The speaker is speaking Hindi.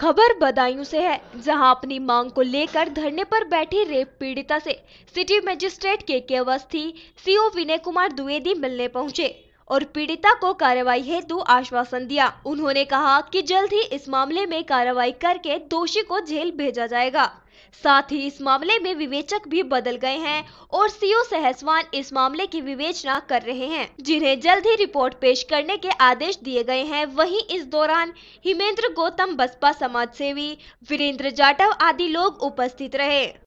खबर बदायूं से है जहां अपनी मांग को लेकर धरने पर बैठी रेप पीड़िता से city magistrate K K Awasthi CO Vinay Kumar Dwivedi मिलने पहुंचे और पीड़िता को कार्रवाई हेतु आश्वासन दिया उन्होंने कहा कि जल्द ही इस मामले में कार्रवाई करके दोषी को जेल भेजा जाएगा साथ ही इस मामले में विवेचक भी बदल गए हैं और सीओ सहसवान इस मामले की विवेचना कर रहे हैं जिन्हें जल्द ही रिपोर्ट पेश करने के आदेश दिए गए हैं वहीं इस दौरान हिमेंद्र गौतम बसपा समाज सेवी वीरेंद्र जाटव आदि लोग उपस्थित रहे